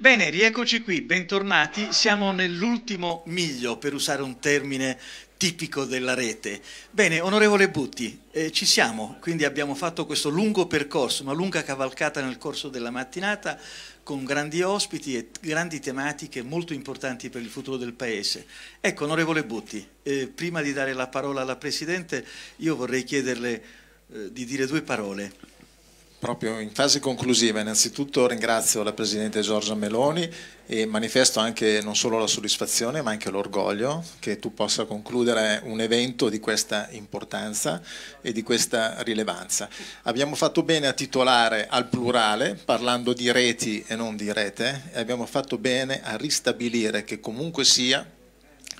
Bene, rieccoci qui, bentornati. Siamo nell'ultimo miglio, per usare un termine tipico della rete. Bene, onorevole Butti, eh, ci siamo, quindi abbiamo fatto questo lungo percorso, una lunga cavalcata nel corso della mattinata con grandi ospiti e grandi tematiche molto importanti per il futuro del Paese. Ecco, onorevole Butti, eh, prima di dare la parola alla Presidente, io vorrei chiederle eh, di dire due parole proprio in fase conclusiva, innanzitutto ringrazio la Presidente Giorgia Meloni e manifesto anche non solo la soddisfazione ma anche l'orgoglio che tu possa concludere un evento di questa importanza e di questa rilevanza. Abbiamo fatto bene a titolare al plurale parlando di reti e non di rete e abbiamo fatto bene a ristabilire che comunque sia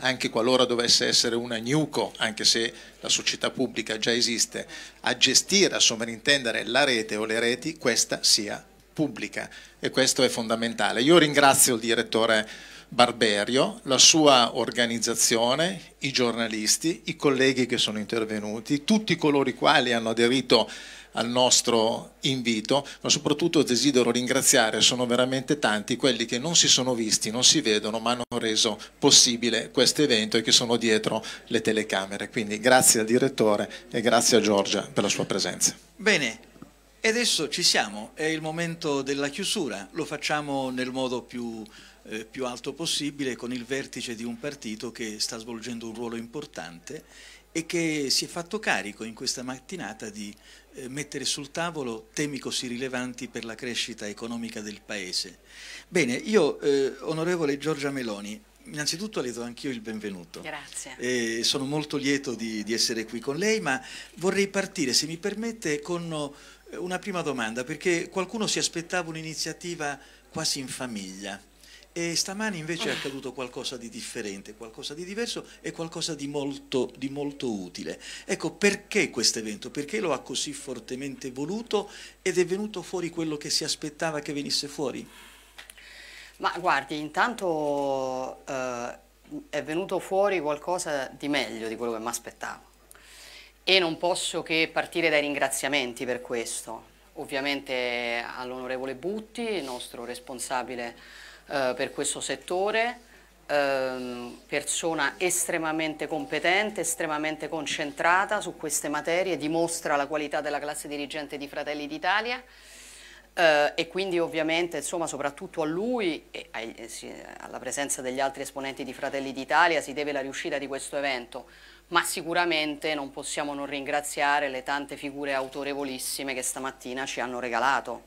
anche qualora dovesse essere una NUCO, anche se la società pubblica già esiste, a gestire, a sovrintendere la rete o le reti, questa sia pubblica e questo è fondamentale. Io ringrazio il direttore Barberio, la sua organizzazione, i giornalisti, i colleghi che sono intervenuti, tutti coloro i quali hanno aderito al nostro invito, ma soprattutto desidero ringraziare, sono veramente tanti quelli che non si sono visti, non si vedono, ma hanno reso possibile questo evento e che sono dietro le telecamere. Quindi grazie al direttore e grazie a Giorgia per la sua presenza. Bene, e adesso ci siamo, è il momento della chiusura, lo facciamo nel modo più, eh, più alto possibile con il vertice di un partito che sta svolgendo un ruolo importante e che si è fatto carico in questa mattinata di eh, mettere sul tavolo temi così rilevanti per la crescita economica del Paese. Bene, io, eh, onorevole Giorgia Meloni, innanzitutto le do anch'io il benvenuto. Grazie. Eh, sono molto lieto di, di, essere qui con lei, ma vorrei partire, se mi permette, con eh, una prima domanda, perché qualcuno si aspettava un'iniziativa quasi in famiglia. E stamani invece è accaduto qualcosa di differente, qualcosa di diverso e qualcosa di molto, di molto utile. Ecco perché questo evento, perché lo ha così fortemente voluto ed è venuto fuori quello che si aspettava che venisse fuori? Ma guardi, intanto eh, è venuto fuori qualcosa di meglio di quello che mi aspettavo e non posso che partire dai ringraziamenti per questo. Ovviamente all'onorevole Butti, il nostro responsabile eh, per questo settore, ehm, persona estremamente competente, estremamente concentrata su queste materie, dimostra la qualità della classe dirigente di Fratelli d'Italia. Eh, e quindi ovviamente insomma, soprattutto a lui e eh, alla presenza degli altri esponenti di Fratelli d'Italia si deve la riuscita di questo evento, ma sicuramente non possiamo non ringraziare le tante figure autorevolissime che stamattina ci hanno regalato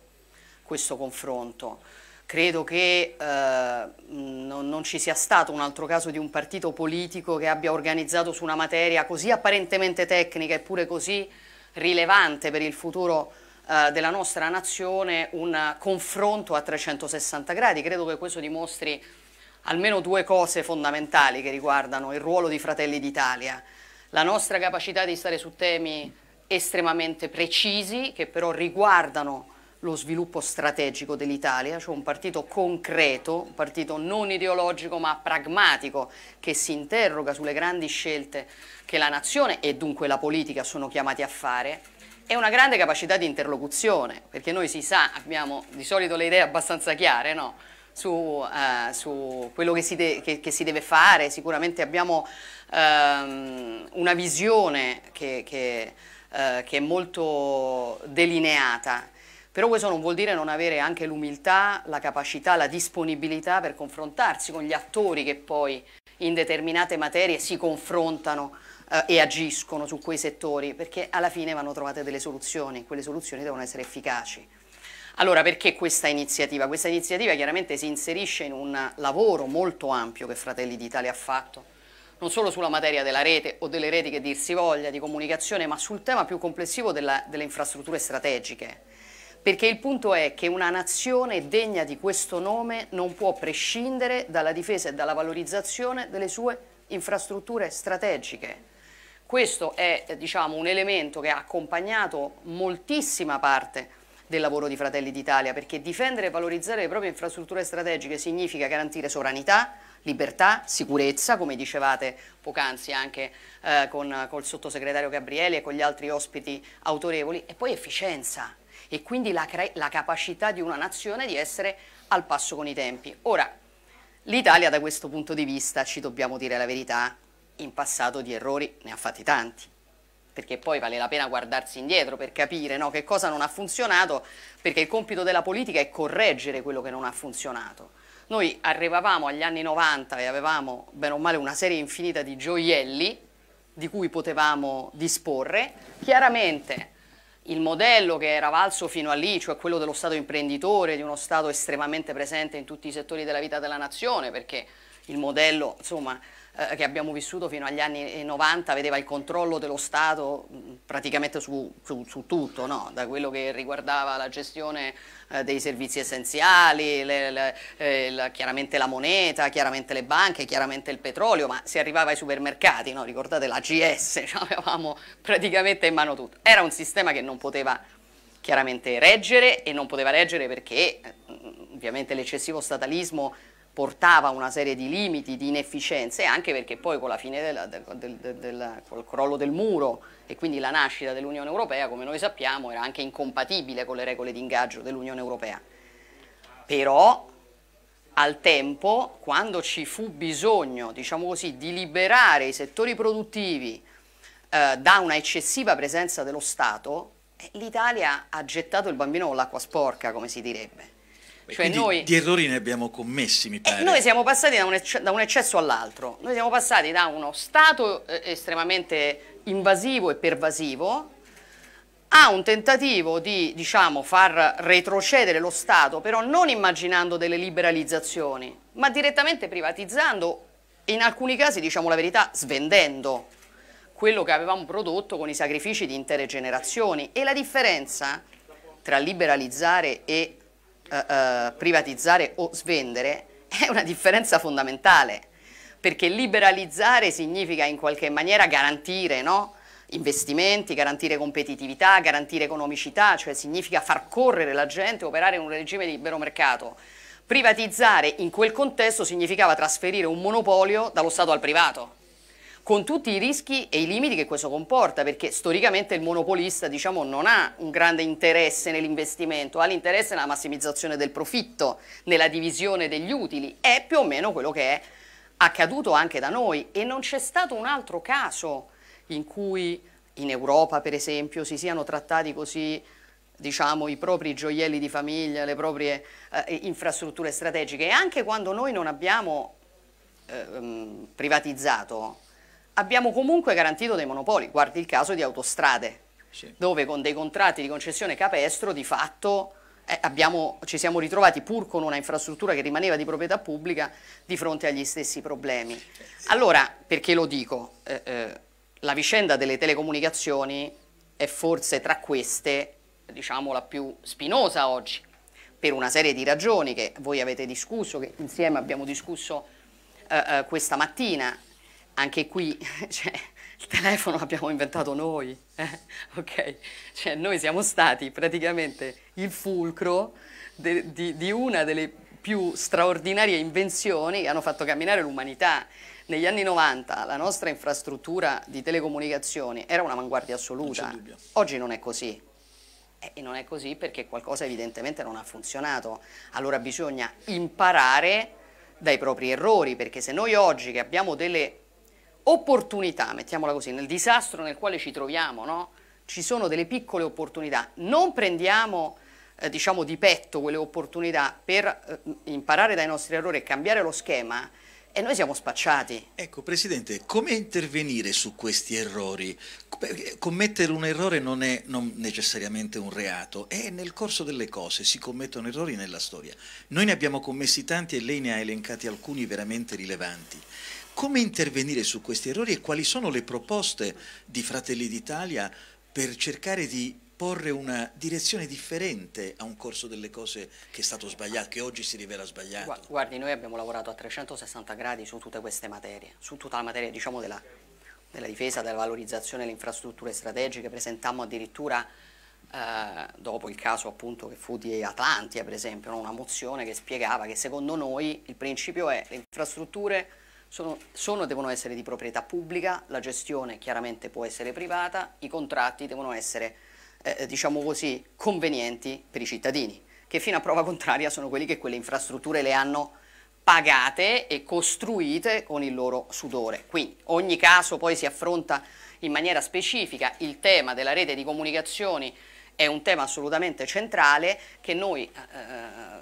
questo confronto credo che eh, non, non, ci sia stato un altro caso di un partito politico che abbia organizzato su una materia così apparentemente tecnica eppure così rilevante per il futuro eh, della nostra nazione un confronto a 360 gradi. Credo che questo dimostri almeno due cose fondamentali che riguardano il ruolo di Fratelli d'Italia, la nostra capacità di stare su temi estremamente precisi che però riguardano lo sviluppo strategico dell'Italia, cioè un partito concreto, un partito non ideologico ma pragmatico che si interroga sulle grandi scelte che la nazione e dunque la politica sono chiamati a fare e una grande capacità di interlocuzione, perché noi si sa, abbiamo di solito le idee abbastanza chiare, no? Su, uh, su, quello che si, che, che si, deve fare, sicuramente abbiamo um, una visione che, uh, che, è molto delineata però questo non vuol dire non avere anche l'umiltà, la capacità, la disponibilità per confrontarsi con gli attori che poi in determinate materie si confrontano eh, e agiscono su quei settori, perché alla fine vanno trovate delle soluzioni, e quelle soluzioni devono essere efficaci. Allora, perché questa iniziativa? Questa iniziativa chiaramente si inserisce in un lavoro molto ampio che Fratelli d'Italia ha fatto, non solo sulla materia della rete o delle reti che dir si voglia, di comunicazione, ma sul tema più complessivo della, delle infrastrutture strategiche perché il punto è che una nazione degna di questo nome non può prescindere dalla difesa e dalla valorizzazione delle sue infrastrutture strategiche. Questo è eh, diciamo, un elemento che ha accompagnato moltissima parte del lavoro di Fratelli d'Italia, perché difendere e valorizzare le proprie infrastrutture strategiche significa garantire sovranità, libertà, sicurezza, come dicevate poc'anzi anche eh, con, col sottosegretario Gabriele e con gli altri ospiti autorevoli, e poi efficienza, e quindi la, la capacità di una nazione di essere al passo con i tempi. Ora, l'Italia da questo punto di vista, ci dobbiamo dire la verità, in passato di errori ne ha fatti tanti perché poi vale la pena guardarsi indietro per capire no, che cosa non ha funzionato, perché il compito della politica è correggere quello che non ha funzionato. Noi arrivavamo agli anni 90 e avevamo, bene o male, una serie infinita di gioielli di cui potevamo disporre. Chiaramente il modello che era valso fino a lì, cioè quello dello Stato imprenditore, di uno Stato estremamente presente in tutti i settori della vita della nazione, perché il modello, insomma, eh, che abbiamo vissuto fino agli anni 90 eh, vedeva il controllo dello Stato mm, praticamente su, su, su tutto, no? da quello che riguardava la gestione eh, dei servizi essenziali, le, le, eh, chiaramente la moneta, chiaramente le banche, chiaramente il petrolio, ma si arrivava ai supermercati, no? ricordate la GS, cioè avevamo praticamente in mano tutto. Era un sistema che non poteva chiaramente reggere e non poteva reggere perché mm, ovviamente l'eccessivo statalismo portava una serie di limiti, di inefficienze, anche perché poi con la fine della, del, del, del col crollo del muro e quindi la nascita dell'Unione Europea, come noi sappiamo, era anche incompatibile con le regole di ingaggio dell'Unione Europea. Però al tempo, quando ci fu bisogno, diciamo così, di liberare i settori produttivi eh, da una eccessiva presenza dello Stato, eh, l'Italia ha gettato il bambino con l'acqua sporca, come si direbbe cioè noi, di errori ne abbiamo commessi, mi eh, pare. noi siamo passati da un, ecce, da un eccesso all'altro. Noi siamo passati da uno Stato eh, estremamente invasivo e pervasivo a un tentativo di diciamo, far retrocedere lo Stato, però non immaginando delle liberalizzazioni, ma direttamente privatizzando, in alcuni casi, diciamo la verità, svendendo quello che avevamo prodotto con i sacrifici di intere generazioni. E la differenza tra liberalizzare e eh, eh, privatizzare o svendere è una differenza fondamentale, perché liberalizzare significa in qualche maniera garantire no? investimenti, garantire competitività, garantire economicità, cioè significa far correre la gente, operare in un regime di libero mercato. Privatizzare in quel contesto significava trasferire un monopolio dallo Stato al privato con tutti i rischi e i limiti che questo comporta, perché storicamente il monopolista diciamo, non ha un grande interesse nell'investimento, ha l'interesse nella massimizzazione del profitto, nella divisione degli utili, è più o meno quello che è accaduto anche da noi e non c'è stato un altro caso in cui in Europa per esempio si siano trattati così diciamo, i propri gioielli di famiglia, le proprie eh, infrastrutture strategiche e anche quando noi non abbiamo eh, privatizzato abbiamo comunque garantito dei monopoli, guardi il caso di autostrade, sì. dove con dei contratti di concessione capestro di fatto eh, abbiamo, ci siamo ritrovati pur con una infrastruttura che rimaneva di proprietà pubblica di fronte agli stessi problemi. Allora, perché lo dico, eh, eh, la vicenda delle telecomunicazioni è forse tra queste diciamo, la più spinosa oggi, per una serie di ragioni che voi avete discusso, che insieme abbiamo discusso eh, eh, questa mattina, anche qui cioè, il telefono l'abbiamo inventato noi, eh? ok? Cioè, noi siamo stati praticamente il fulcro de, di, di una delle più straordinarie invenzioni che hanno fatto camminare l'umanità. Negli anni 90 la nostra infrastruttura di telecomunicazioni era un'avanguardia assoluta, non oggi non è così. Eh, e non è così perché qualcosa evidentemente non ha funzionato. Allora bisogna imparare dai propri errori, perché se noi oggi che abbiamo delle opportunità, mettiamola così, nel disastro nel quale ci troviamo, no? ci sono delle piccole opportunità, non prendiamo eh, diciamo di petto quelle opportunità per eh, imparare dai nostri errori e cambiare lo schema e noi siamo spacciati. Ecco Presidente, come intervenire su questi errori? Commettere un errore non è non necessariamente un reato, è nel corso delle cose, si commettono errori nella storia. Noi ne abbiamo commessi tanti e lei ne ha elencati alcuni veramente rilevanti. Come intervenire su questi errori e quali sono le proposte di Fratelli d'Italia per cercare di porre una direzione differente a un corso delle cose che è stato sbagliato, che oggi si rivela sbagliato? Guardi, noi abbiamo lavorato a 360 gradi su tutte queste materie, su tutta la materia diciamo, della, della, difesa, della valorizzazione delle infrastrutture strategiche, presentammo addirittura eh, dopo il caso appunto che fu di Atlantia per esempio, una mozione che spiegava che secondo noi il principio è le infrastrutture sono, sono, devono essere di proprietà pubblica, la gestione chiaramente può essere privata, i contratti devono essere, eh, eh, diciamo così, convenienti per i cittadini, che fino a prova contraria sono quelli che quelle infrastrutture le hanno pagate e costruite con il loro sudore. Quindi ogni caso poi si affronta in maniera specifica il tema della rete di comunicazioni è un tema assolutamente centrale che noi,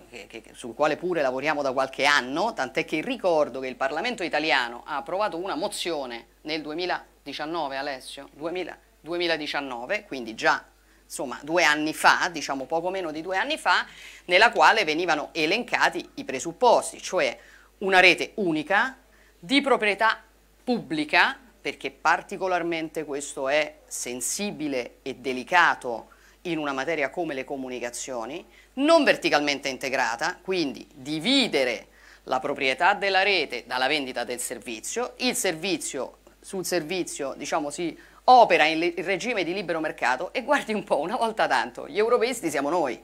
eh, eh, che, che, sul quale pure lavoriamo da qualche anno, tant'è che ricordo che il Parlamento italiano ha approvato una mozione nel 2019, Alessio, 2000, 2019, quindi già insomma due anni fa, diciamo poco meno di due anni fa, nella quale venivano elencati i presupposti, cioè una rete unica di proprietà pubblica, perché particolarmente questo è sensibile e delicato in una materia come le comunicazioni, non verticalmente integrata, quindi dividere la proprietà della rete dalla vendita del servizio, il servizio sul servizio diciamo si opera in regime di libero mercato e guardi un po', una volta tanto, gli europeisti siamo noi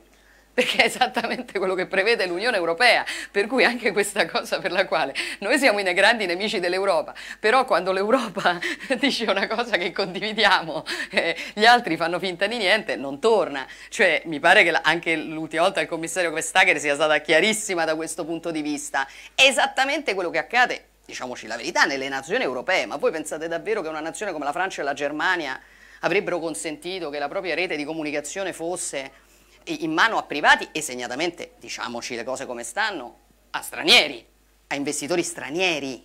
perché è esattamente quello che prevede l'Unione Europea, per cui anche questa cosa per la quale noi siamo i grandi nemici dell'Europa, però quando l'Europa dice una cosa che condividiamo, eh, gli altri fanno finta di niente, non torna. Cioè, mi pare che anche l'ultima volta il commissario Vestager sia stata chiarissima da questo punto di vista. È esattamente quello che accade, diciamoci la verità, nelle nazioni europee, ma voi pensate davvero che una nazione come la Francia e la Germania avrebbero consentito che la propria rete di comunicazione fosse in mano a privati e segnatamente, diciamoci le cose come stanno, a stranieri, a investitori stranieri.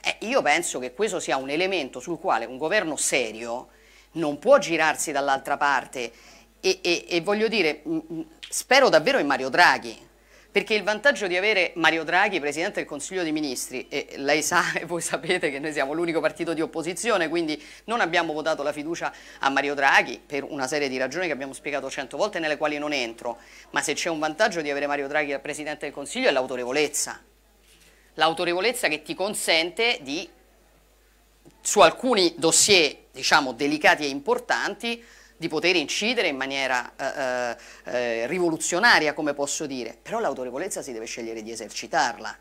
Eh, io penso che questo sia un elemento sul quale un governo serio non può girarsi dall'altra parte e, e, e, voglio dire, mh, spero davvero in Mario Draghi, perché il vantaggio di avere Mario Draghi, Presidente del Consiglio dei Ministri, e lei sa e voi sapete che noi siamo l'unico partito di opposizione, quindi non abbiamo votato la fiducia a Mario Draghi per una serie di ragioni che abbiamo spiegato cento volte nelle quali non entro, ma se c'è un vantaggio di avere Mario Draghi al Presidente del Consiglio è l'autorevolezza. L'autorevolezza che ti consente di, su alcuni dossier diciamo delicati e importanti, di poter incidere in maniera eh, eh, eh, rivoluzionaria, come posso dire, però l'autorevolezza si deve scegliere di esercitarla.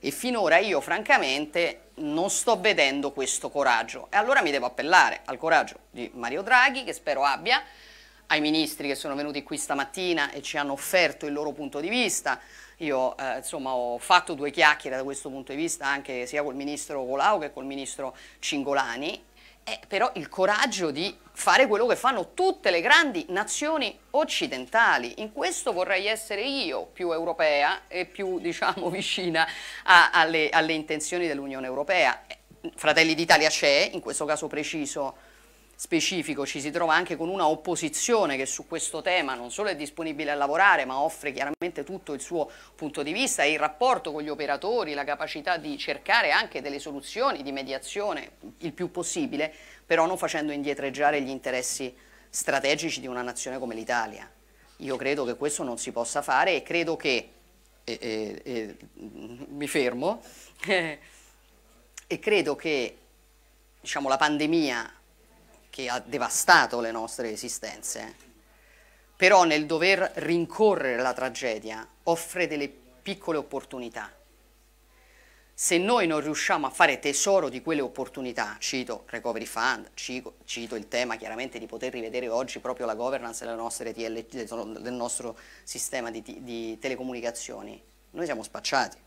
E finora io francamente non sto vedendo questo coraggio. E allora mi devo appellare al coraggio di Mario Draghi, che spero abbia, ai ministri che sono venuti qui stamattina e ci hanno offerto il loro punto di vista. Io eh, insomma ho fatto due chiacchiere da questo punto di vista anche sia col ministro Colau che col ministro Cingolani è però il coraggio di fare quello che fanno tutte le grandi nazioni occidentali. In questo vorrei essere io più europea e più diciamo, vicina a, alle, alle intenzioni dell'Unione Europea. Fratelli d'Italia c'è, in questo caso preciso specifico ci si trova anche con una opposizione che su questo tema non solo è disponibile a lavorare ma offre chiaramente tutto il suo punto di vista e il rapporto con gli operatori, la capacità di cercare anche delle soluzioni di mediazione il più possibile, però non facendo indietreggiare gli interessi strategici di una nazione come l'Italia. Io credo che questo non si possa fare e credo che, e, e, e, mi fermo, e credo che diciamo, la pandemia che ha devastato le nostre esistenze, però nel dover rincorrere la tragedia offre delle piccole opportunità. Se noi non riusciamo a fare tesoro di quelle opportunità, cito Recovery Fund, cito, cito il tema chiaramente di poter rivedere oggi proprio la governance delle nostre TL, del nostro sistema di, di telecomunicazioni, noi siamo spacciati.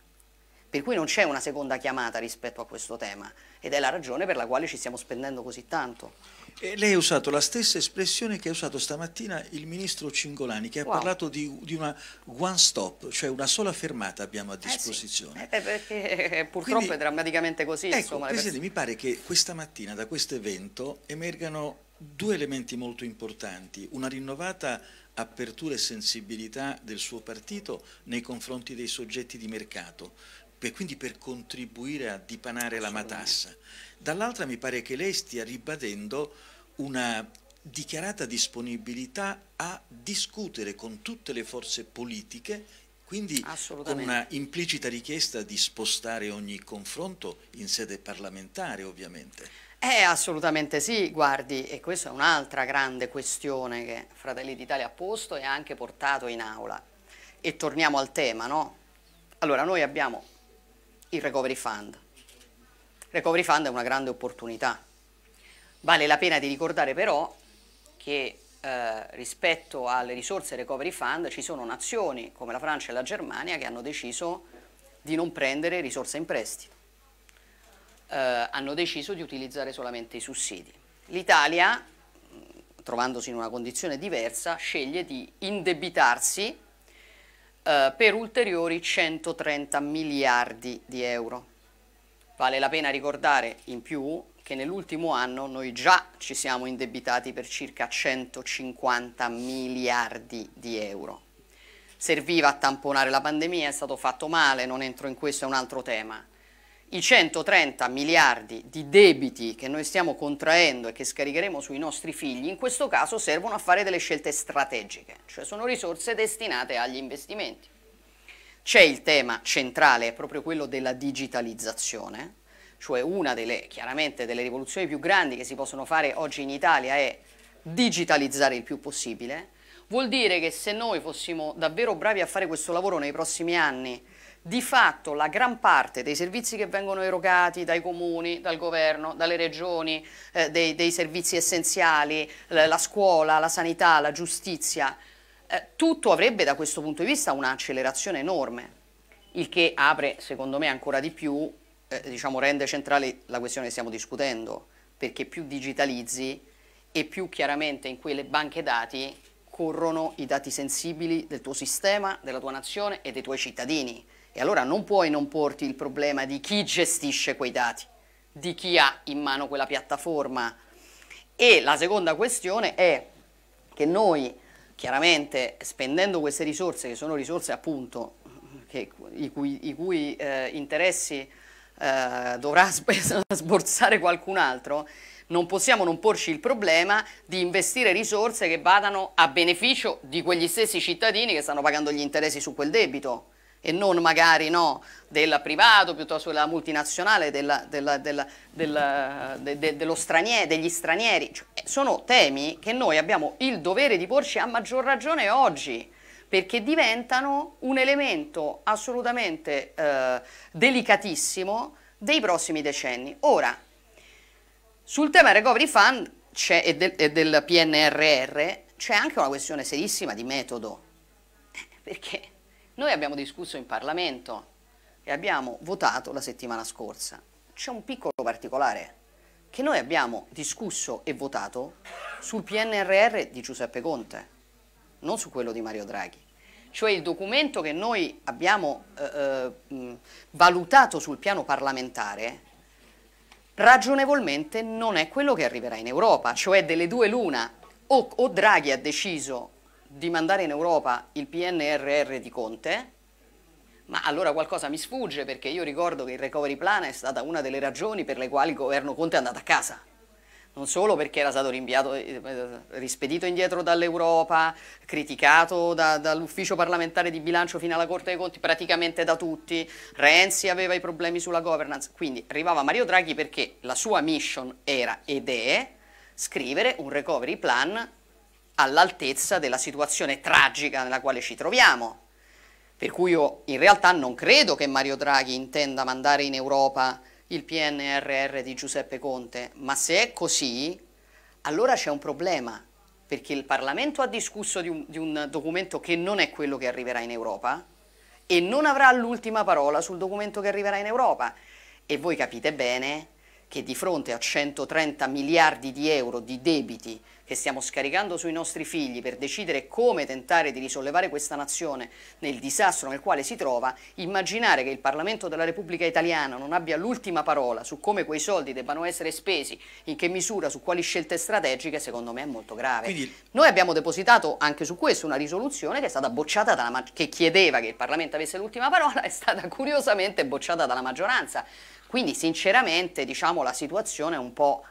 Per cui non c'è una seconda chiamata rispetto a questo tema ed è la ragione per la quale ci stiamo spendendo così tanto. E lei ha usato la stessa espressione che ha usato stamattina il ministro Cingolani, che wow. ha parlato di, di, una one stop, cioè una sola fermata abbiamo a eh disposizione. Eh sì. eh, perché purtroppo Quindi, è drammaticamente così. Ecco, insomma, Presidente, mi pare che questa mattina da questo evento emergano due elementi molto importanti, una rinnovata apertura e sensibilità del suo partito nei confronti dei soggetti di mercato per, quindi per contribuire a dipanare la matassa. Dall'altra mi pare che lei stia ribadendo una dichiarata disponibilità a discutere con tutte le forze politiche, quindi con una implicita richiesta di spostare ogni confronto in sede parlamentare ovviamente. Eh, assolutamente sì, guardi, e questa è un'altra grande questione che Fratelli d'Italia ha posto e ha anche portato in aula. E torniamo al tema, no? Allora, noi abbiamo il recovery fund. Il recovery fund è una grande opportunità. Vale la pena di ricordare però che eh, rispetto alle risorse recovery fund ci sono nazioni come la Francia e la Germania che hanno deciso di non prendere risorse in prestito, eh, hanno deciso di utilizzare solamente i sussidi. L'Italia, trovandosi in una condizione diversa, sceglie di indebitarsi eh, per ulteriori 130 miliardi di euro. Vale la pena ricordare in più che nell'ultimo anno noi già ci siamo indebitati per circa 150 miliardi di euro. Serviva a tamponare la pandemia, è stato fatto male, non entro in questo, è un altro tema i 130 miliardi di debiti che noi stiamo contraendo e che scaricheremo sui nostri figli in questo caso servono a fare delle scelte strategiche, cioè sono risorse destinate agli investimenti. C'è il tema centrale, è proprio quello della digitalizzazione, cioè una delle, chiaramente, delle rivoluzioni più grandi che si possono fare oggi in Italia è digitalizzare il più possibile, vuol dire che se noi fossimo davvero bravi a fare questo lavoro nei prossimi anni, di fatto la gran parte dei servizi che vengono erogati dai comuni, dal governo, dalle regioni, eh, dei, dei, servizi essenziali, la scuola, la sanità, la giustizia, eh, tutto avrebbe da questo punto di vista un'accelerazione enorme, il che apre secondo me ancora di più, eh, diciamo rende centrale la questione che stiamo discutendo, perché più digitalizzi e più chiaramente in quelle banche dati corrono i dati sensibili del tuo sistema, della tua nazione e dei tuoi cittadini. E allora non puoi non porti il problema di chi gestisce quei dati, di chi ha in mano quella piattaforma. E la seconda questione è che noi chiaramente spendendo queste risorse, che sono risorse appunto che, i cui, i cui eh, interessi eh, dovrà sborsare qualcun altro, non possiamo non porci il problema di investire risorse che vadano a beneficio di quegli stessi cittadini che stanno pagando gli interessi su quel debito e non magari no, della privato piuttosto che della multinazionale, della, della, della, de, de, stranier, degli stranieri. Cioè, eh, sono temi che noi abbiamo il dovere di porci a maggior ragione oggi perché diventano un elemento assolutamente eh, delicatissimo dei prossimi decenni. Ora, sul tema recovery fund e del, e del PNRR c'è anche una questione serissima di metodo, eh, perché noi abbiamo discusso in Parlamento e abbiamo votato la settimana scorsa. C'è un piccolo particolare, che noi abbiamo discusso e votato sul PNRR di Giuseppe Conte, non su quello di Mario Draghi. Cioè il documento che noi abbiamo eh, eh, valutato sul piano parlamentare ragionevolmente non è quello che arriverà in Europa, cioè delle due l'una, o, o Draghi ha deciso di mandare in Europa il PNRR di Conte, ma allora qualcosa mi sfugge perché io ricordo che il recovery plan è stata una delle ragioni per le quali il governo Conte è andato a casa. Non solo perché era stato eh, eh, rispedito indietro dall'Europa, criticato da, dall'ufficio parlamentare di bilancio fino alla Corte dei Conti, praticamente da tutti. Renzi aveva i problemi sulla governance. Quindi arrivava Mario Draghi perché la sua mission era ed è scrivere un recovery plan all'altezza della situazione tragica nella quale ci troviamo. Per cui io in realtà non credo che Mario Draghi intenda mandare in Europa il PNRR di Giuseppe Conte, ma se è così, allora c'è un problema, perché il Parlamento ha discusso di un, di un, documento che non è quello che arriverà in Europa e non avrà l'ultima parola sul documento che arriverà in Europa. E voi capite bene che di fronte a 130 miliardi di euro di debiti che stiamo scaricando sui nostri figli per decidere come tentare di risollevare questa nazione nel disastro nel quale si trova, immaginare che il Parlamento della Repubblica Italiana non abbia l'ultima parola su come quei soldi debbano essere spesi, in che misura, su quali scelte strategiche, secondo me è molto grave. Quindi... Noi abbiamo depositato anche su questo una risoluzione che è stata bocciata dalla che chiedeva che il Parlamento avesse l'ultima parola, è stata curiosamente bocciata dalla maggioranza. Quindi sinceramente diciamo la situazione è un po'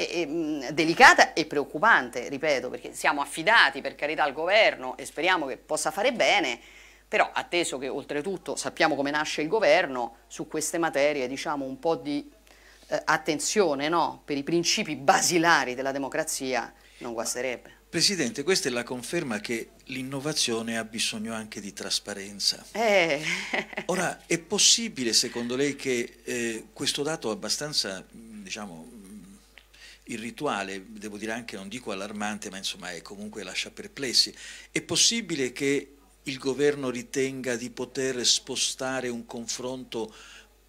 mm, delicata e preoccupante, ripeto, perché siamo affidati per carità al governo e speriamo che possa fare bene, però atteso che oltretutto sappiamo come nasce il governo, su queste materie diciamo un po' di eh, attenzione no? per i principi basilari della democrazia non guasterebbe. Presidente, questa è la conferma che l'innovazione ha bisogno anche di trasparenza. Eh. Ora, è possibile secondo lei che eh, questo dato abbastanza, mm, diciamo, mm, irrituale, devo dire anche, non dico allarmante, ma insomma è comunque lascia perplessi, è possibile che il governo ritenga di poter spostare un confronto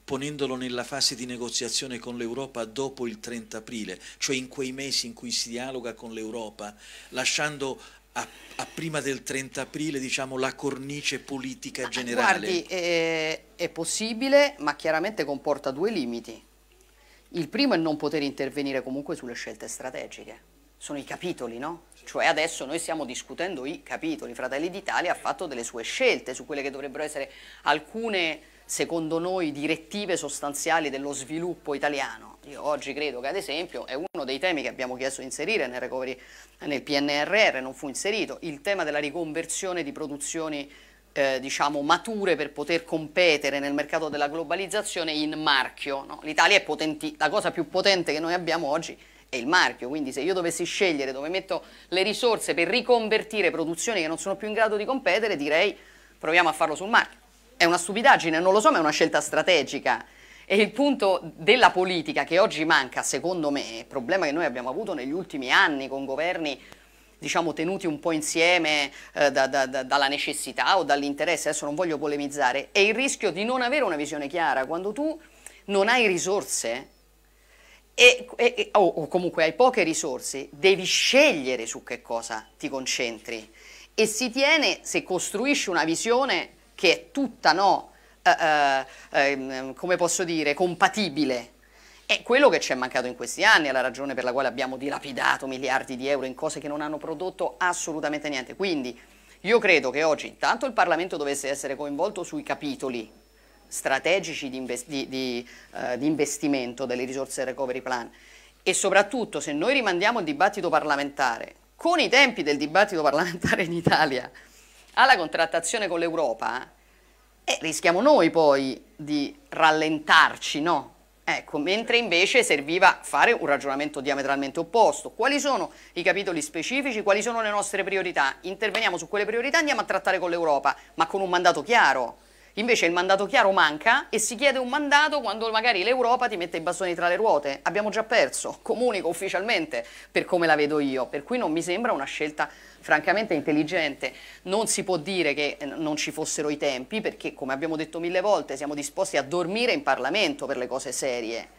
ponendolo nella fase di negoziazione con l'Europa dopo il 30 aprile, cioè in quei mesi in cui si dialoga con l'Europa, lasciando a, a, prima del 30 aprile diciamo, la cornice politica generale? Guardi, è, eh, è possibile, ma chiaramente comporta due limiti. Il primo è non poter intervenire comunque sulle scelte strategiche. Sono i capitoli, no? Cioè adesso noi stiamo discutendo i capitoli. Fratelli d'Italia ha fatto delle sue scelte su quelle che dovrebbero essere alcune secondo noi, direttive sostanziali dello sviluppo italiano. Io oggi credo che, ad esempio, è uno dei temi che abbiamo chiesto di inserire nel, recovery, nel PNRR, non fu inserito, il tema della riconversione di produzioni eh, diciamo, mature per poter competere nel mercato della globalizzazione in marchio. No? L'Italia è potenti, la cosa più potente che noi abbiamo oggi è il marchio, quindi se io dovessi scegliere dove metto le risorse per riconvertire produzioni che non sono più in grado di competere, direi proviamo a farlo sul marchio. È una stupidaggine, non lo so, ma è una scelta strategica. E il punto della politica che oggi manca, secondo me, è problema che noi abbiamo avuto negli ultimi anni con governi diciamo, tenuti un po' insieme eh, da, da, da, dalla necessità o dall'interesse, adesso non voglio polemizzare, è il rischio di non avere una visione chiara quando tu non hai risorse e, e, o, o comunque hai poche risorse, devi scegliere su che cosa ti concentri e si tiene, se costruisci una visione, che è tutta, no, eh, eh, ehm, come posso dire, compatibile è quello che ci è mancato in questi anni, è la ragione per la quale abbiamo dilapidato miliardi di euro in cose che non hanno prodotto assolutamente niente. Quindi io credo che oggi intanto il Parlamento dovesse essere coinvolto sui capitoli strategici di, invest di, di, eh, di investimento delle risorse del recovery plan e soprattutto se noi rimandiamo il dibattito parlamentare con i tempi del dibattito parlamentare in Italia alla contrattazione con l'Europa, eh, rischiamo noi poi di rallentarci, no? Ecco, mentre invece serviva fare un ragionamento diametralmente opposto. Quali sono i capitoli specifici? Quali sono le nostre priorità? Interveniamo su quelle priorità, e andiamo a trattare con l'Europa, ma con un mandato chiaro. Invece il mandato chiaro manca e si chiede un mandato quando magari l'Europa ti mette i bastoni tra le ruote. Abbiamo già perso, comunico ufficialmente per come la vedo io, per cui non mi sembra una scelta francamente intelligente. Non si può dire che eh, non ci fossero i tempi perché, come abbiamo detto mille volte, siamo disposti a dormire in Parlamento per le cose serie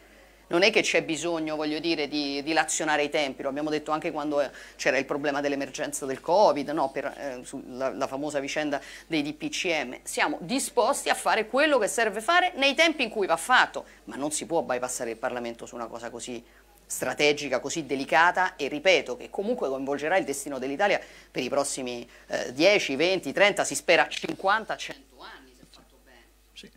non è che c'è bisogno, voglio dire, di dilazionare i tempi, lo abbiamo detto anche quando eh, c'era il problema dell'emergenza del Covid, no? per eh, la, la famosa vicenda dei DPCM, siamo disposti a fare quello che serve fare nei tempi in cui va fatto, ma non si può bypassare il Parlamento su una cosa così strategica così delicata e ripeto che comunque coinvolgerà il destino dell'Italia per i prossimi eh, 10, 20, 30, si spera 50, 100 anni se fatto bene. Sì.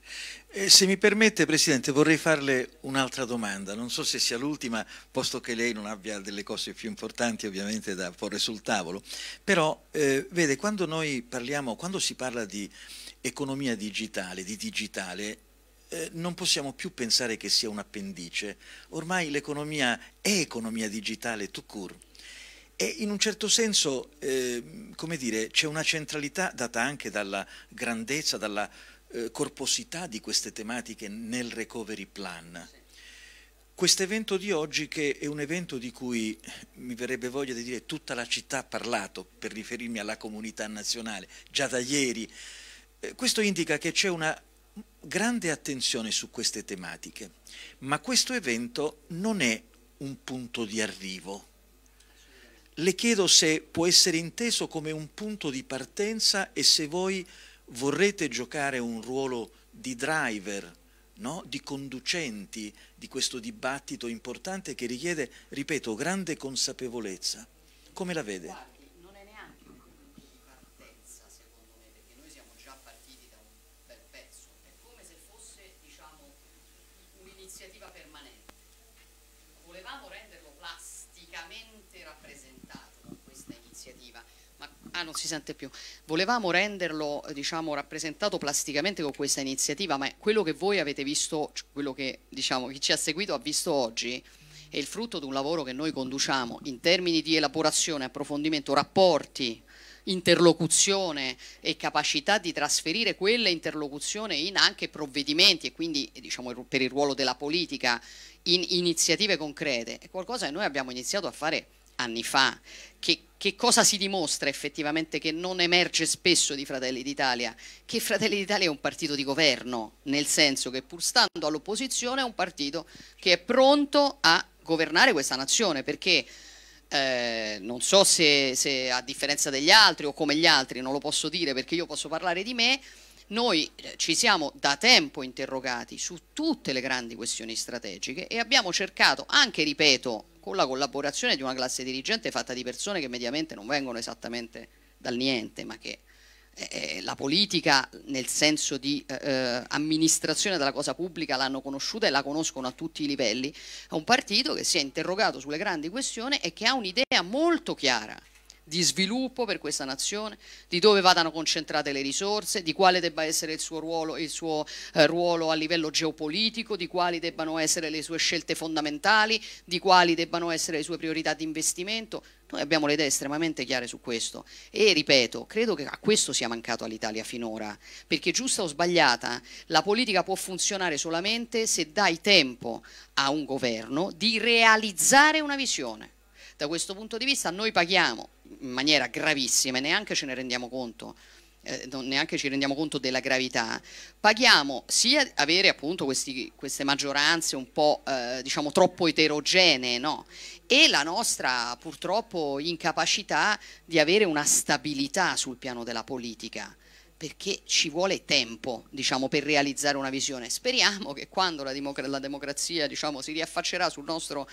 Eh, se mi permette, Presidente, vorrei farle un'altra domanda. Non so se sia l'ultima, posto che lei non abbia delle cose più importanti ovviamente da porre sul tavolo. Però, eh, vede, quando noi parliamo, quando si parla di economia digitale, di digitale, eh, non possiamo più pensare che sia un appendice. Ormai l'economia è economia digitale tout court. E in un certo senso, eh, come dire, c'è una centralità data anche dalla grandezza, dalla eh, corposità di queste tematiche nel recovery plan. Questo evento di oggi, che è un evento di cui mi verrebbe voglia di dire tutta la città ha parlato, per riferirmi alla comunità nazionale, già da ieri, eh, questo indica che c'è una grande attenzione su queste tematiche, ma questo evento non è un punto di arrivo. Le chiedo se può essere inteso come un punto di partenza e se voi vorrete giocare un ruolo di driver, no? di conducenti di questo dibattito importante che richiede, ripeto, grande consapevolezza. Come la vede? Ah, non si sente più. Volevamo renderlo, diciamo, rappresentato plasticamente con questa iniziativa, ma quello che voi avete visto, cioè quello che, diciamo, chi ci ha seguito ha visto oggi, è il frutto di un lavoro che noi conduciamo in termini di elaborazione, approfondimento, rapporti, interlocuzione e capacità di trasferire quella interlocuzione in anche provvedimenti e quindi diciamo, per il ruolo della politica in iniziative concrete. È qualcosa che noi abbiamo iniziato a fare anni fa, che, che, cosa si dimostra effettivamente che non emerge spesso di Fratelli d'Italia? Che Fratelli d'Italia è un partito di governo, nel senso che pur stando all'opposizione è un partito che è pronto a governare questa nazione, perché eh, non so se, se a differenza degli altri o come gli altri, non lo posso dire perché io posso parlare di me, noi eh, ci siamo da tempo interrogati su tutte le grandi questioni strategiche e abbiamo cercato anche, ripeto, con la collaborazione di una classe dirigente fatta di persone che mediamente non vengono esattamente dal niente, ma che eh, eh la politica nel senso di eh, eh, amministrazione della cosa pubblica l'hanno conosciuta e la conoscono a tutti i livelli, è un partito che si è interrogato sulle grandi questioni e che ha un'idea molto chiara di sviluppo per questa nazione, di dove vadano concentrate le risorse, di quale debba essere il suo ruolo, il suo, eh, ruolo a livello geopolitico, di quali debbano essere le sue scelte fondamentali, di quali debbano essere le sue priorità di investimento. Noi abbiamo le idee estremamente chiare su questo e ripeto, credo che a questo sia mancato all'Italia finora, perché giusta o sbagliata, la politica può funzionare solamente se dai tempo a un governo di realizzare una visione. Da questo punto di vista noi paghiamo in maniera gravissima e neanche ce ne rendiamo conto. Eh, neanche ci rendiamo conto della gravità, paghiamo sia avere appunto questi, queste maggioranze un po' eh, diciamo troppo eterogenee, no? E la nostra purtroppo incapacità di avere una stabilità sul piano della politica perché ci vuole tempo diciamo, per realizzare una visione. Speriamo che quando la, democra la democrazia diciamo, si riaffaccerà sul nostro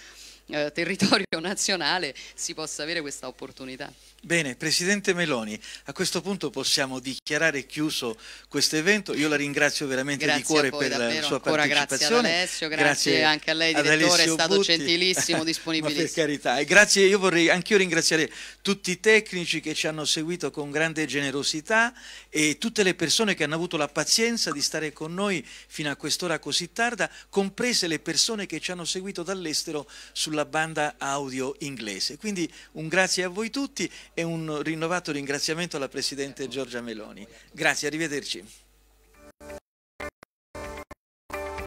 eh, territorio nazionale si possa avere questa opportunità. Bene, Presidente Meloni, a questo punto possiamo dichiarare chiuso questo evento. Io la ringrazio veramente grazie di cuore voi, per la sua partecipazione. Grazie ad Alessio, grazie, grazie anche a lei direttore, è stato Butti. gentilissimo, disponibilissimo. per carità, e grazie, io vorrei anche io ringraziare tutti i tecnici che ci hanno seguito con grande generosità e tutte le persone che hanno avuto la pazienza di stare con noi fino a quest'ora così tarda, comprese le persone che ci hanno seguito dall'estero sulla sulla banda audio inglese. Quindi un grazie a voi tutti e un rinnovato ringraziamento alla Presidente Giorgia Meloni. Grazie, arrivederci.